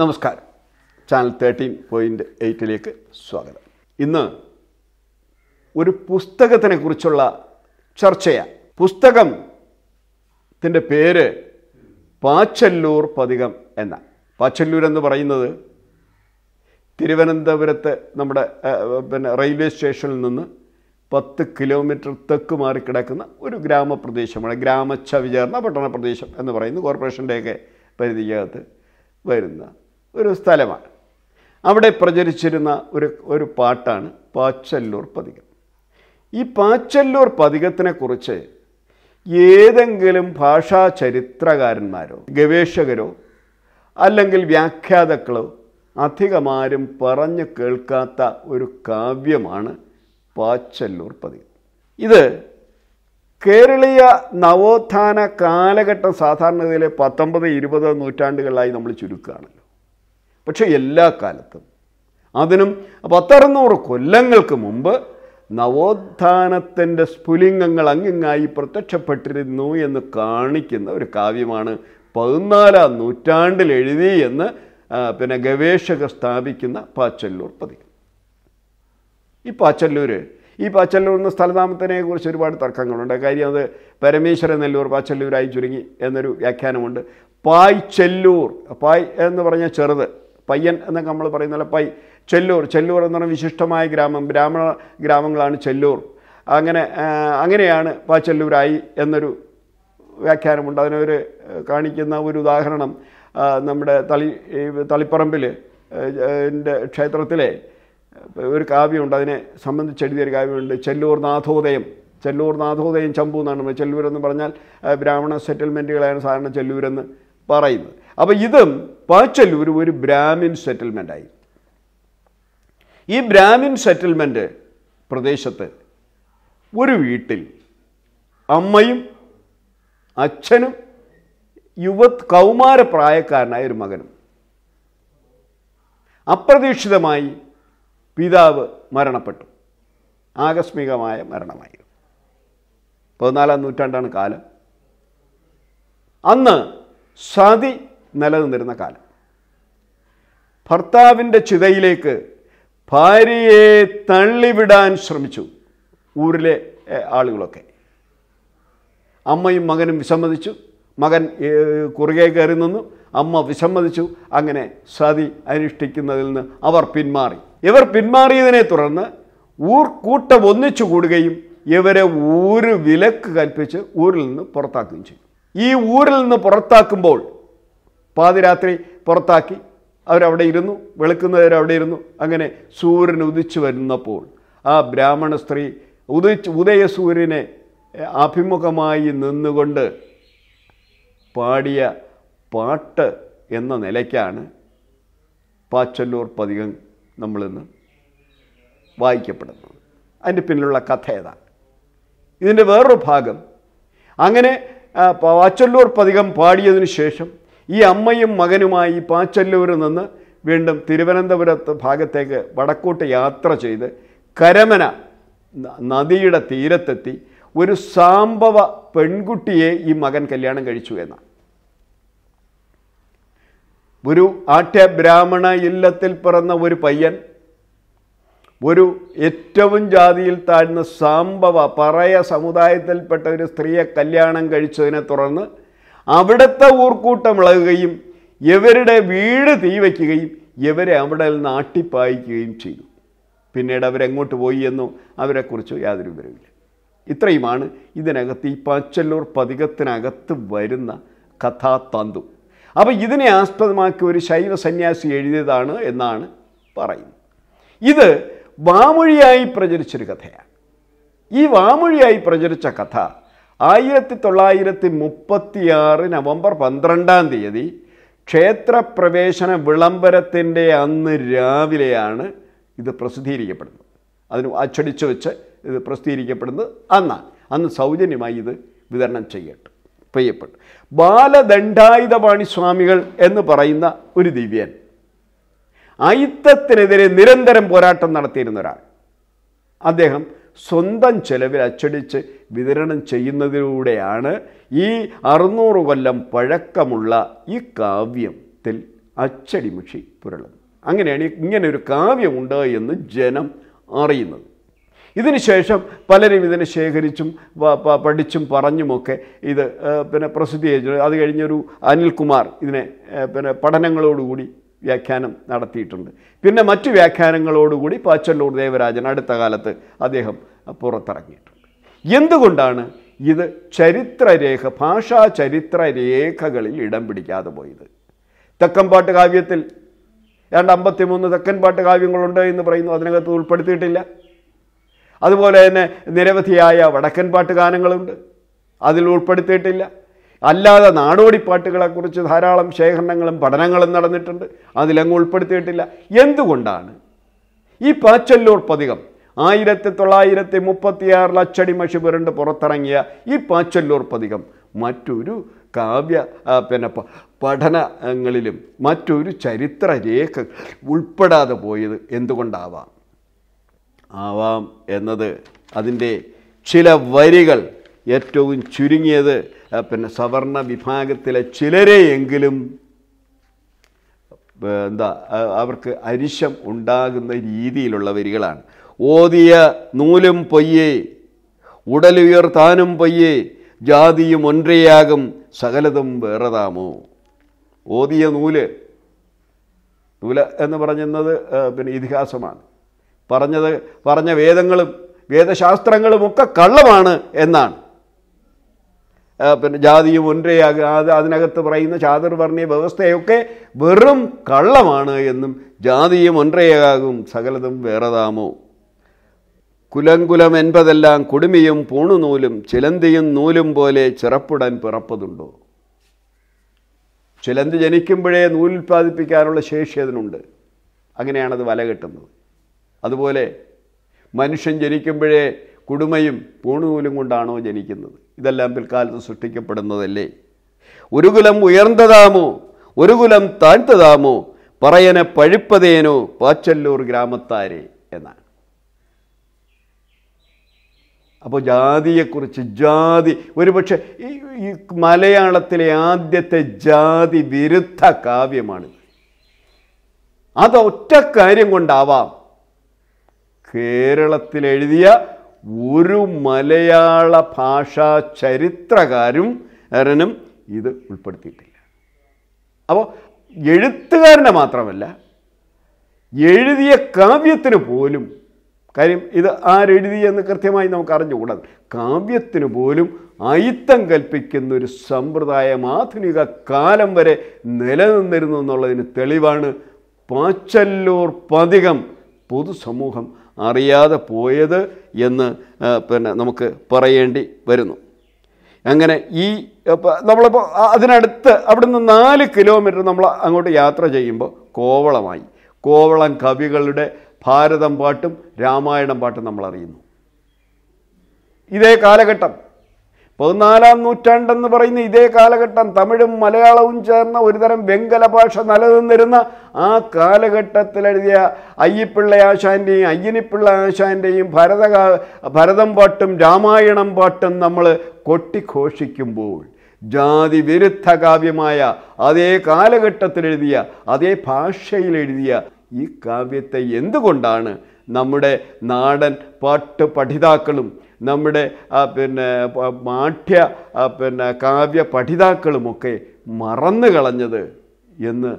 നമസ്കാരം channel thirteen point എയ്റ്റിലേക്ക് സ്വാഗതം ഇന്ന് ഒരു പുസ്തകത്തിനെ കുറിച്ചുള്ള ചർച്ചയാണ് പുസ്തകത്തിൻ്റെ പേര് പാച്ചല്ലൂർ പതികം എന്നാണ് പാച്ചല്ലൂർ എന്ന് പറയുന്നത് തിരുവനന്തപുരത്ത് നമ്മുടെ പിന്നെ റെയിൽവേ സ്റ്റേഷനിൽ നിന്ന് പത്ത് കിലോമീറ്റർ തെക്ക് മാറി കിടക്കുന്ന ഒരു ഗ്രാമപ്രദേശമാണ് ഗ്രാമച്ച വിചാരണ പട്ടണ പ്രദേശം എന്ന് പറയുന്ന കോർപ്പറേഷൻ്റെയൊക്കെ പരിധിക്കകത്ത് വരുന്ന ഒരു സ്ഥലമാണ് അവിടെ പ്രചരിച്ചിരുന്ന ഒരു ഒരു പാട്ടാണ് പാച്ചല്ലൂർ പതികം ഈ പാച്ചല്ലൂർ പതികത്തിനെക്കുറിച്ച് ഏതെങ്കിലും ഭാഷാ ചരിത്രകാരന്മാരോ ഗവേഷകരോ അല്ലെങ്കിൽ വ്യാഖ്യാതാക്കളോ അധികമാരും പറഞ്ഞു കേൾക്കാത്ത ഒരു കാവ്യമാണ് പാച്ചല്ലൂർ പതികം ഇത് കേരളീയ നവോത്ഥാന കാലഘട്ടം സാധാരണതയിലെ പത്തൊമ്പത് ഇരുപത് നൂറ്റാണ്ടുകളിലായി നമ്മൾ ചുരുക്കുകയാണല്ലോ പക്ഷേ എല്ലാ കാലത്തും അതിനും പത്തറുന്നൂറ് കൊല്ലങ്ങൾക്ക് മുമ്പ് നവോത്ഥാനത്തിൻ്റെ സ്ഫുലിംഗങ്ങൾ അങ്ങിങ്ങായി പ്രത്യക്ഷപ്പെട്ടിരുന്നു എന്ന് കാണിക്കുന്ന ഒരു കാവ്യമാണ് പതിനാലാം നൂറ്റാണ്ടിൽ എഴുതി എന്ന് പിന്നെ ഗവേഷകർ സ്ഥാപിക്കുന്ന പാച്ചല്ലൂർ പതി ഈ പാച്ചല്ലൂർ ഈ പാച്ചല്ലൂർ എന്ന സ്ഥലനാമത്തിനെ കുറിച്ച് ഒരുപാട് തർക്കങ്ങളുണ്ട് കാര്യം അത് പരമേശ്വര നെല്ലൂർ പാച്ചല്ലൂരായി ചുരുങ്ങി എന്നൊരു വ്യാഖ്യാനമുണ്ട് പായ് ചെല്ലൂർ പായ് എന്ന് പറഞ്ഞാൽ ചെറുത് പയ്യൻ എന്നൊക്കെ നമ്മൾ പറയുന്ന പോലെ പൈ ചെല്ലൂർ ചെല്ലൂർ എന്ന് പറഞ്ഞ വിശിഷ്ടമായ ഗ്രാമം ബ്രാഹ്മണ ഗ്രാമങ്ങളാണ് ചെല്ലൂർ അങ്ങനെ അങ്ങനെയാണ് ചെല്ലൂരായി എന്നൊരു വ്യാഖ്യാനമുണ്ട് അതിനവർ കാണിക്കുന്ന ഒരു ഉദാഹരണം നമ്മുടെ തളി തളിപ്പറമ്പിൽ ക്ഷേത്രത്തിലെ ഒരു കാവ്യമുണ്ട് അതിനെ സംബന്ധിച്ച് എഴുതിയൊരു കാവ്യമുണ്ട് ചെല്ലൂർ നാഥോദയം ചെല്ലൂർ നാഥോദയം ചമ്പു എന്നാണ് ചെല്ലൂരെന്ന് പറഞ്ഞാൽ ബ്രാഹ്മണ സെറ്റിൽമെൻറ്റുകളാണ് സാധാരണ ചെല്ലൂരെന്ന് പറയുന്നത് അപ്പോൾ ഇത് പാച്ചല്ലൂർ ഒരു ബ്രാഹ്മിൻ ആയി ഈ ബ്രാഹ്മിൻ സെറ്റിൽമെൻ്റ് പ്രദേശത്ത് ഒരു വീട്ടിൽ അമ്മയും അച്ഛനും യുവ കൗമാര പ്രായക്കാരനായ ഒരു മകനും അപ്രതീക്ഷിതമായി പിതാവ് മരണപ്പെട്ടു ആകസ്മികമായ മരണമായി പതിനാലാം നൂറ്റാണ്ടാണ് കാലം അന്ന് സതി നിലനിന്നിരുന്ന കാലം ഭർത്താവിൻ്റെ ചിതയിലേക്ക് ഭാര്യയെ തള്ളിവിടാൻ ശ്രമിച്ചു ഊരിലെ ആളുകളൊക്കെ അമ്മയും മകനും വിസമ്മതിച്ചു മകൻ കുറുകെ കയറി നിന്നു അമ്മ വിസമ്മതിച്ചു അങ്ങനെ സതി അനുഷ്ഠിക്കുന്നതിൽ നിന്ന് അവർ പിന്മാറി ഇവർ പിന്മാറിയതിനെ തുടർന്ന് ഊർ കൂട്ടം ഒന്നിച്ചു കൂടുകയും ഇവരെ ഊര് വിലക്ക് കൽപ്പിച്ച് ഊരിൽ നിന്ന് പുറത്താക്കുകയും ചെയ്തു ഈ ഊരിൽ നിന്ന് പുറത്താക്കുമ്പോൾ പാതിരാത്രി പുറത്താക്കി അവരവിടെ ഇരുന്നു വെളുക്കുന്നവരവിടെ ഇരുന്നു അങ്ങനെ സൂര്യൻ ഉദിച്ചു വരുന്നപ്പോൾ ആ ബ്രാഹ്മണ സ്ത്രീ ഉദിച്ച് ഉദയസൂര്യനെ അഭിമുഖമായി നിന്നുകൊണ്ട് പാടിയ പാട്ട് എന്ന നിലയ്ക്കാണ് പാച്ചല്ലൂർ പതികം നമ്മളിന്ന് വായിക്കപ്പെടുന്നത് അതിൻ്റെ പിന്നിലുള്ള കഥ ഏതാണ് ഇതിൻ്റെ വേറൊരു ഭാഗം അങ്ങനെ പാച്ചല്ലൂർ പതികം പാടിയതിനു ശേഷം ഈ അമ്മയും മകനുമായി പാച്ചല്ലൂരിൽ നിന്ന് വീണ്ടും തിരുവനന്തപുരത്ത് ഭാഗത്തേക്ക് വടക്കോട്ട് യാത്ര ചെയ്ത് കരമന നദിയുടെ തീരത്തെത്തി ഒരു സാംഭവ പെൺകുട്ടിയെ ഈ മകൻ കല്യാണം കഴിച്ചു എന്നാണ് ഒരു ആട്ട്യ ബ്രാഹ്മണ ഇല്ലത്തിൽ പിറന്ന ഒരു പയ്യൻ ഒരു ഏറ്റവും ജാതിയിൽ താഴ്ന്ന സാംബവ പറയ സമുദായത്തിൽപ്പെട്ട ഒരു സ്ത്രീയെ കല്യാണം കഴിച്ചതിനെ തുടർന്ന് അവിടുത്തെ ഊർക്കൂട്ടം ഇളകുകയും ഇവരുടെ വീട് വയ്ക്കുകയും ഇവരെ അവിടെ നിന്ന് ആട്ടിപ്പായിക്കുകയും ചെയ്തു പിന്നീട് അവരെങ്ങോട്ട് പോയി എന്നോ അവരെക്കുറിച്ചോ യാതൊരു വിവരമില്ല ഇത്രയുമാണ് ഇതിനകത്ത് ഈ പാച്ചല്ലൂർ പതികത്തിനകത്ത് വരുന്ന കഥാതന്തു അപ്പോൾ ഇതിനെ ആസ്പദമാക്കി ഒരു ശൈവ സന്യാസി എഴുതിയതാണ് എന്നാണ് പറയുന്നത് ഇത് വാമൊഴിയായി പ്രചരിച്ചൊരു കഥയാണ് ഈ വാമൊഴിയായി പ്രചരിച്ച കഥ ആയിരത്തി തൊള്ളായിരത്തി ആറ് നവംബർ പന്ത്രണ്ടാം തീയതി ക്ഷേത്രപ്രവേശന വിളംബരത്തിൻ്റെ അന്ന് രാവിലെയാണ് ഇത് പ്രസിദ്ധീകരിക്കപ്പെടുന്നത് അതിന് അച്ചടിച്ചു വെച്ച് ഇത് പ്രസിദ്ധീകരിക്കപ്പെടുന്നത് അന്നാണ് അന്ന് സൗജന്യമായി ഇത് വിതരണം ചെയ്യട്ടെ പെയ്യപ്പെട്ടു ബാലദണ്ഡായുധപാണി സ്വാമികൾ എന്ന് പറയുന്ന ഒരു ദിവ്യൻ അയിത്തത്തിനെതിരെ നിരന്തരം പോരാട്ടം നടത്തിയിരുന്ന ഒരാൾ അദ്ദേഹം സ്വന്തം ചെലവിൽ അച്ചടിച്ച് വിതരണം ചെയ്യുന്നതിലൂടെയാണ് ഈ അറുന്നൂറ് കൊല്ലം പഴക്കമുള്ള ഈ കാവ്യത്തിൽ അച്ചടിമുഷി പുരളുന്നത് അങ്ങനെയാണ് ഇങ്ങനെ ഒരു കാവ്യമുണ്ട് എന്ന് ജനം അറിയുന്നത് ഇതിനുശേഷം പലരും ഇതിനെ ശേഖരിച്ചും പഠിച്ചും പറഞ്ഞുമൊക്കെ ഇത് പിന്നെ പ്രസിദ്ധീകരിച്ചു അത് കഴിഞ്ഞൊരു അനിൽകുമാർ ഇതിനെ പിന്നെ പഠനങ്ങളോടുകൂടി വ്യാഖ്യാനം നടത്തിയിട്ടുണ്ട് പിന്നെ മറ്റു വ്യാഖ്യാനങ്ങളോടുകൂടി പാച്ചല്ലൂർ ദേവരാജൻ അടുത്ത കാലത്ത് അദ്ദേഹം പുറത്തിറങ്ങിയിട്ടുണ്ട് എന്തുകൊണ്ടാണ് ഇത് ചരിത്രരേഖ ഭാഷാ ചരിത്രരേഖകളിൽ ഇടം പിടിക്കാതെ പോയത് തെക്കൻപാട്ട് കാവ്യത്തിൽ ഏതാണ്ട് അമ്പത്തിമൂന്ന് തെക്കൻപാട്ട് കാവ്യങ്ങളുണ്ട് എന്ന് പറയുന്നു അതിനകത്ത് ഉൾപ്പെടുത്തിയിട്ടില്ല അതുപോലെ തന്നെ നിരവധിയായ വടക്കൻ പാട്ട് ഗാനങ്ങളുണ്ട് അതിൽ ഉൾപ്പെടുത്തിയിട്ടില്ല അല്ലാതെ നാടോടിപ്പാട്ടുകളെക്കുറിച്ച് ധാരാളം ശേഖരണങ്ങളും പഠനങ്ങളും നടന്നിട്ടുണ്ട് അതിലങ്ങ് ഉൾപ്പെടുത്തിയിട്ടില്ല എന്തുകൊണ്ടാണ് ഈ പാച്ചല്ലൂർ പതികം ആയിരത്തി തൊള്ളായിരത്തി മുപ്പത്തിയാറിൽ അച്ചടി മഷി പുരണ്ട് പുറത്തിറങ്ങിയ ഈ പാച്ചല്ലൂർ പതികം മറ്റൊരു കാവ്യ പിന്നെ പഠനങ്ങളിലും മറ്റൊരു ചരിത്ര രേഖ ഉൾപ്പെടാതെ പോയത് എന്തുകൊണ്ടാവാം ആവാം എന്നത് അതിൻ്റെ ചില വരികൾ ഏറ്റവും ചുരുങ്ങിയത് പിന്നെ സവർണ വിഭാഗത്തിലെ ചിലരെയെങ്കിലും എന്താ അവർക്ക് അരിശം ഉണ്ടാകുന്ന രീതിയിലുള്ള വരികളാണ് ഓതിയ നൂലും പൊയ്യെ ഉടലുയർത്താനും പൊയ്യെ ജാതിയും ഒൻറയാകും സകലതും വേറെതാമോ ഓതിയ നൂല് നൂല എന്ന് പറയുന്നത് പിന്നെ ഇതിഹാസമാണ് പറഞ്ഞത് പറഞ്ഞ വേദങ്ങളും വേദശാസ്ത്രങ്ങളുമൊക്കെ കള്ളമാണ് എന്നാണ് പിന്നെ ജാതിയും ഒൻരയാകുക അതിനകത്ത് പറയുന്ന ചാതുർവർണ്ണീയ വ്യവസ്ഥയൊക്കെ വെറും കള്ളമാണ് എന്നും ജാതിയും ഒൻരയാകും സകലതും വേറെതാമോ കുലങ്കുലം എൻപതെല്ലാം കുടുമിയും പൂണുനൂലും ചിലന്തിയും നൂലും പോലെ ചിറപ്പുടൻ പിറപ്പതുണ്ടോ ചിലന്തി ജനിക്കുമ്പോഴേ നൂലുൽപ്പാദിപ്പിക്കാനുള്ള ശേഷി അതിനുണ്ട് അങ്ങനെയാണത് വല കെട്ടുന്നത് അതുപോലെ മനുഷ്യൻ ജനിക്കുമ്പോഴേ കുടുമയും പൂണുനൂലും കൊണ്ടാണോ ജനിക്കുന്നത് ഇതെല്ലാം പിൽക്കാലത്ത് സൃഷ്ടിക്കപ്പെടുന്നതല്ലേ ഒരു കുലം ഉയർന്നതാമോ ഒരു കുലം താഴ്ത്തതാമോ പറയന പഴുപ്പതേനോ പാച്ചല്ലൂർ ഗ്രാമത്താരെ എന്നാണ് അപ്പോൾ ജാതിയെക്കുറിച്ച് ജാതി ഒരുപക്ഷെ ഈ മലയാളത്തിലെ ആദ്യത്തെ ജാതി വിരുദ്ധ കാവ്യമാണിത് അതൊറ്റ കാര്യം കൊണ്ടാവാം കേരളത്തിൽ എഴുതിയ ഒരു മലയാള ഭാഷാ ചരിത്രകാരും ഇത് ഉൾപ്പെടുത്തിയിട്ടില്ല അപ്പോൾ എഴുത്തുകാരനെ മാത്രമല്ല എഴുതിയ കാവ്യത്തിന് പോലും കാര്യം ഇത് ആരെഴുതി കൃത്യമായി നമുക്ക് അറിഞ്ഞുകൂടാതെ കാവ്യത്തിന് പോലും അയിത്തം കൽപ്പിക്കുന്ന ഒരു സമ്പ്രദായം ആധുനിക കാലം വരെ നിലനിന്നിരുന്നു എന്നുള്ളതിന് തെളിവാണ് പാച്ചല്ലൂർ പതികം പൊതുസമൂഹം അറിയാതെ പോയത് എന്ന് പിന്നെ നമുക്ക് പറയേണ്ടി വരുന്നു അങ്ങനെ ഈ നമ്മളിപ്പോൾ അതിനടുത്ത് അവിടുന്ന് നാല് കിലോമീറ്റർ നമ്മൾ അങ്ങോട്ട് യാത്ര ചെയ്യുമ്പോൾ കോവളമായി കോവളം കവികളുടെ ഭാരതം പാട്ടും രാമായണം പാട്ടും നമ്മൾ അറിയുന്നു ഇതേ കാലഘട്ടം പതിനാലാം നൂറ്റാണ്ടെന്ന് പറയുന്ന ഇതേ കാലഘട്ടം തമിഴും മലയാളവും ചേർന്ന ഒരുതരം വെങ്കല ഭാഷ നിലനിന്നിരുന്ന ആ കാലഘട്ടത്തിലെഴുതിയ അയ്യപ്പിള്ള ആശാൻ്റെയും അയ്യനിപ്പിള്ള ആശാൻ്റെയും ഭരത ഭരതം പാട്ടും രാമായണം പാട്ടും നമ്മൾ കൊട്ടിഘോഷിക്കുമ്പോൾ ജാതി വിരുദ്ധ കാവ്യമായ അതേ കാലഘട്ടത്തിലെഴുതിയ അതേ ഭാഷയിലെഴുതിയ ഈ കാവ്യത്തെ എന്തുകൊണ്ടാണ് നമ്മുടെ നാടൻ പാട്ട് പഠിതാക്കളും നമ്മുടെ പിന്നെ മാഠ്യ പിന്നെ കാവ്യ പഠിതാക്കളുമൊക്കെ മറന്നു കളഞ്ഞത് എന്ന്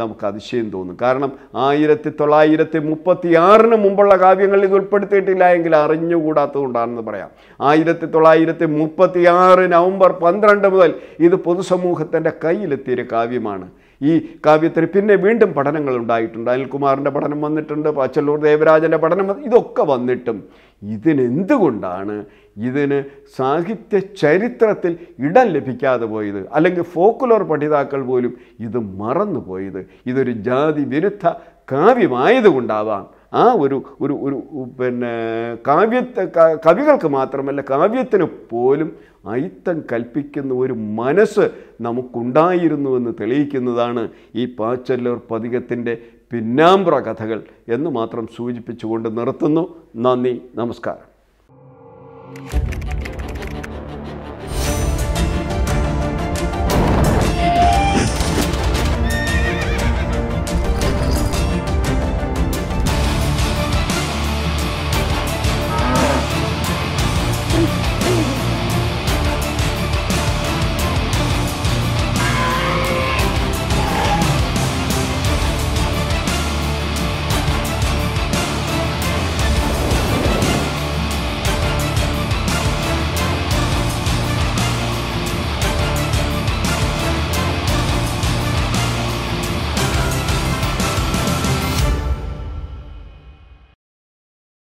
നമുക്ക് അതിശയം തോന്നും കാരണം ആയിരത്തി തൊള്ളായിരത്തി മുപ്പത്തി ആറിന് മുമ്പുള്ള കാവ്യങ്ങൾ ഇത് ഉൾപ്പെടുത്തിയിട്ടില്ല എങ്കിൽ അറിഞ്ഞുകൂടാത്തതുകൊണ്ടാണെന്ന് പറയാം ആയിരത്തി തൊള്ളായിരത്തി മുപ്പത്തി ആറ് നവംബർ പന്ത്രണ്ട് മുതൽ ഇത് പൊതുസമൂഹത്തിൻ്റെ കയ്യിലെത്തിയൊരു കാവ്യമാണ് ഈ കാവ്യത്തിൽ പിന്നെ വീണ്ടും പഠനങ്ങൾ ഉണ്ടായിട്ടുണ്ട് അനിൽകുമാറിൻ്റെ പഠനം വന്നിട്ടുണ്ട് പച്ചല്ലൂർ ദേവരാജൻ്റെ പഠനം ഇതൊക്കെ വന്നിട്ടും ഇതിനെന്തുകൊണ്ടാണ് ഇതിന് സാഹിത്യ ചരിത്രത്തിൽ ഇടം ലഭിക്കാതെ പോയത് അല്ലെങ്കിൽ ഫോക്കുലർ പഠിതാക്കൾ പോലും ഇത് മറന്നു പോയത് ഇതൊരു ജാതി വിരുദ്ധ കാവ്യമായതുകൊണ്ടാവാം ആ ഒരു ഒരു ഒരു പിന്നെ കാവ്യത്തെ കവികൾക്ക് മാത്രമല്ല കാവ്യത്തിന് പോലും അയിത്തം കൽപ്പിക്കുന്ന ഒരു മനസ്സ് നമുക്കുണ്ടായിരുന്നുവെന്ന് തെളിയിക്കുന്നതാണ് ഈ പാച്ചല്ലർ പതികത്തിൻ്റെ പിന്നാമ്പ്ര കഥകൾ എന്ന് മാത്രം സൂചിപ്പിച്ചുകൊണ്ട് നിർത്തുന്നു നന്ദി നമസ്കാരം